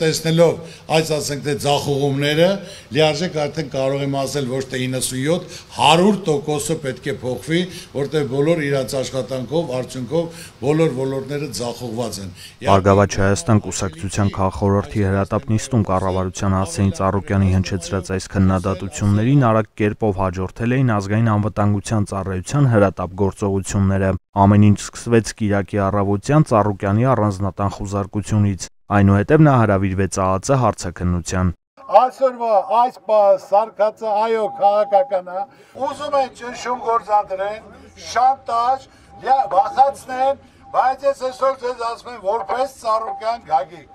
տեսնելով այս ասենք թե ձախողումները լիարժեք արդեն կարող եմ ասել ոչ թե 97 100%-ը պետք է փոխվի որտեղ բոլոր իրաց աշխատանքով արդյունքով բոլոր ոլորտները ձախողված են Բարգավաճ Հայաստան կուսակցության քաղաքորորդի հրատապ նիստում կառավարության ասեին Ծառուկյանի հնչեցրած այս քննադատություններին արագ կերպով հաջորդել էին ազգային անվտանգության ծառայության հրատապ գործողությունները ամեն ինչ սկսվեց Կիրակի առավոտյան Ծառուկյանի առանձնատան խուզարկությունից Այնուհետև նա հրավիրվեց ԱԱՑ հարցաքննության։ Այսօրվա այս սարկածը այո քաղաքական է։ Ուզում են ճնշում գործադրեն, շանտաժ, բացացնեն, բայց ես այսօր ձեզ ասում եմ որպես ծառուկյան գագիկ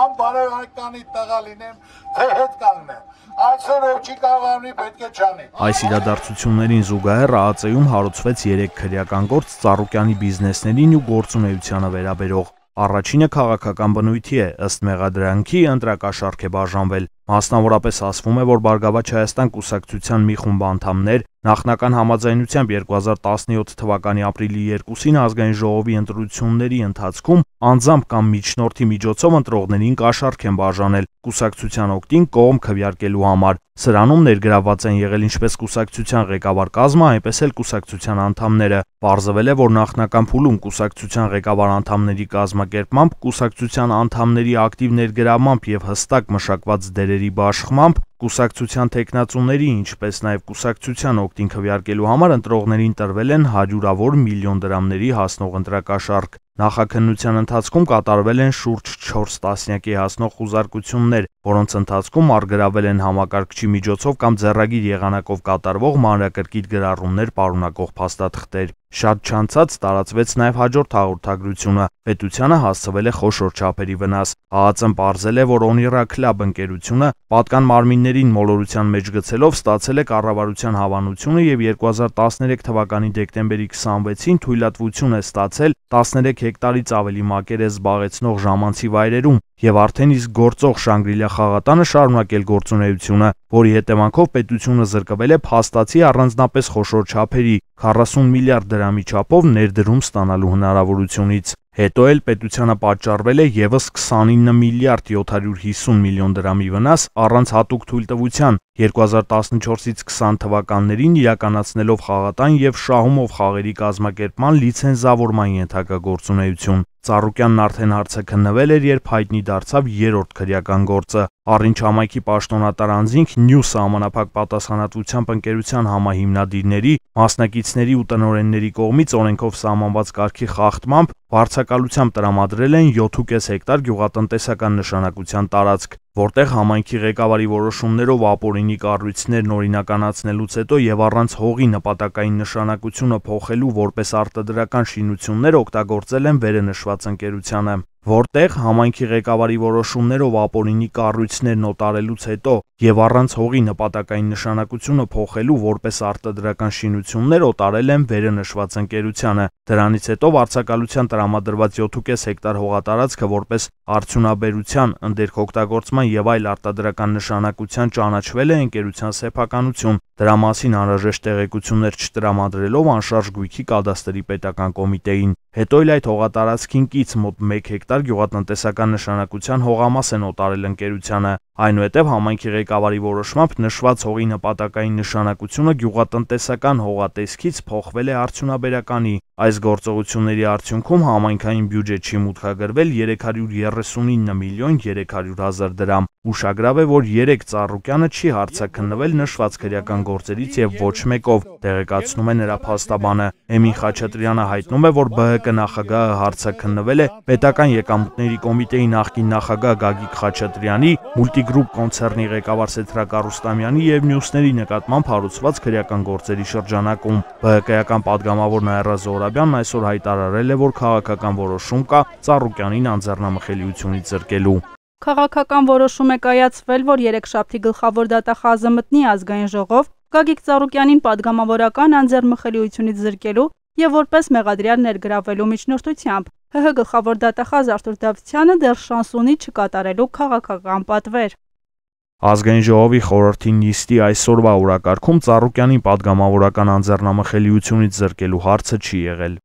անբարոյականի տղա լինեմ, թե հետ կանգնեմ։ Այսօր ով չի կարող անի, պետք է չանի։ Այս իրադարձություններին զուգահեռ ԱԱՑ-ում հարուցվեց 3 քրեական գործ Ծառուկյանի բիզնեսներին ու գործունեությանը վերաբերող։ Առաջինը քաղաքական բնույթի է, ըստ մեղադրանքի ընտրակաշառք է բաժանվել։ Մասնավորապես ասվում է, որ Բարգավաճ Հայաստան կուսակցության մի խումբ անդամներ Նախնական համաձայնությամբ 2017 թվականի ապրիլի 2-ին ազգային ժողովի ընտրությունների ընթացքում անձամբ կամ միջնորդի միջոցով ընտրողներին կաշառք են բաժանել կուսակցության օկտին կողմ քվյարկելու համար։ Սրանում ներգրաված են եղել ինչպես կուսակցության ղեկավար կազմը, այնպես էլ կուսակցության անդամները։ Պարզվել է, որ նախնական փուլում կուսակցության ղեկավար անդամների կազմակերպմամբ, կուսակցության անդամների ակտիվ ներգրավմամբ եւ հստակ մշակված դերերի բաշխմամբ Կուսակցության տեխնացուների, ինչպես նաև կուսակցության օգտին քվեարկելու համար ընտրողներին տրվել են հարյուրավոր միլիոն դրամների հասնող ընտրակաշառք։ Նախաքննության ընթացքում կատարվել են շուրջ 4 տասնյակի հասնող խուզարկություններ, որոնց ընթացքում արգրավել են համակարգչի միջոցով կամ ձեռագիր եղանակով կատարվող մանրակրկիտ գրառումներ պարունակող փաստաթղթեր։ Շատ չանցած տարածվեց նաև հաջորդ հաղորդագրությունը։ Պետությանը հասցվել է խոշոր չափերի վնաս։ ՀԱԱՑ-ն ողջել է, որ Onira Club ընկերությունը պատկան մարմիններին մոլորության մեջ գցելով ստացել է կառավարության հավանությունը եւ 2013 թվականի դեկտեմբերի 26-ին թույլատվություն է ստացել 13 հեկտարից ավելի մակերես զբաղեցնող ժամանցի վայրերում եւ արդեն իսկ գործող Շանգրիլա խաղատանը շարունակել գործունեությունը, որի հետևանքով պետությունը զրկվել է փաստացի առանձնապես խոշոր չափերի 40 միլիարդ դրամի չափով ներդրում ստանալու հնարավորությունից։ Հետո էլ պետությանը պատճառվել է եւս 29 միլիարդ 750 միլիոն դրամի վնաս առանց հատուկ թույլտվության 2014-ից 20 թվականներին իրականացնելով խաղատան եւ շահումով խաղերի կազմակերպման լիցենզավորման ենթակա գործունեություն։ Ծառուկյանն արդեն հարցը քննվել էր, երբ հայտնի դարձավ երրորդ քրեական գործը, Առինչ համայնքի պաշտոնատար անձինք News համանապակ պատասխանատվությամբ ընկերության համահիմնադիրների, մասնակիցների ու տնօրենների կողմից օրենքով սահմանված կարգի խախտմամբ վարձակալությամբ տրամադրել են 7.5 հեկտար գյուղատնտեսական նշանակության տարածք, որտեղ համայնքի ղեկավարի որոշումներով ապօրինի կառույցներն օրինականացնելուց հետո եւ առանց հողի նպատակային նշանակությունը փոխելու որպես արտադրական շինություններ օգտագործել են վերենշված ընկերությանը որտեղ համայնքի ղեկավարի որոշումներով ապօրինի կառույցներն օտարելուց հետո եւ առանց հողի նպատակային նշանակությունը փոխելու որպես արտադրական շինություններ օտարել են վերընշված ընկերությանը։ Դրանից հետո վարձակալության տրամադրված 7.5 հեկտար հողատարածքը որպես արդյունաբերության, ընդերքօգտագործման եւ այլ արտադրական նշանակության ճանաչվել է ընկերության սեփականություն։ Դրա մասին անհրաժեշտ տեղեկություններ չտրամադրելով անշարժ գույքի կադաստրի պետական կոմիտեին։ Հետո էլ այդ հողատարածքին կից մոտ 1 հեկտար գյուղատնտեսական նշանակության հողամաս են օտարել ընկերությանը։ Այնուհետև համայնքի ղեկավարի որոշմամբ նշված հողի նպատակային նշանակությունը գյուղատնտեսական հողատեսքից փոխվել է արդյունաբերականի Այս գործողությունների արդյունքում համայնքային բյուջե չի մուտքագրվել 339 միլիոն 300 հազար դրամ։ Ուշագրավ է, որ 3 ծառուկյանը չի հարցաքննվել նշված քրեական գործերից եւ ոչ մեկով, տեղեկացնում է նրա փաստաբանը։ Էմին Խաչատրյանը հայտնում է, որ ԲՀԿ նախագահը հարցաքննվել է պետական եկամուտների կոմիտեի նախկին նախագահ Գագիկ Խաչատրյանի, Մուլտիգրուպ կոնցեռնի ղեկավար Սեթրակ Արուստամյանի եւ մյուսների նկատմամբ հարուցված քրեական գործերի շրջանակում։ ԲՀԿ-ական падգամավոր Նաիրա Զորա Բessարաբյանն այսօր հայտարարել է, որ քաղաքական որոշում կա Ծառուկյանին անձեռնամխելիությունից զրկելու։ Քաղաքական որոշում է կայացվել, որ երեքշաբթի գլխավոր դատախազը մտնի ազգային ժողով Գագիկ Ծառուկյանին падգամավորական անձեռմխելիությունից զրկելու եւ որպես մեղադրյալ ներգրավելու միջնորդությամբ։ ՀՀ գլխավոր դատախազ Արտուր Դավթյանը դեռ շանս ունի չկատարելու քաղաքական պատվեր։ Ազգային ժողովի խորհրդի նիստի այսօրվա օրակարգում Ծառուկյանի падգամավորական անձեռնամխելիությունից զրկելու հարցը չի եղել։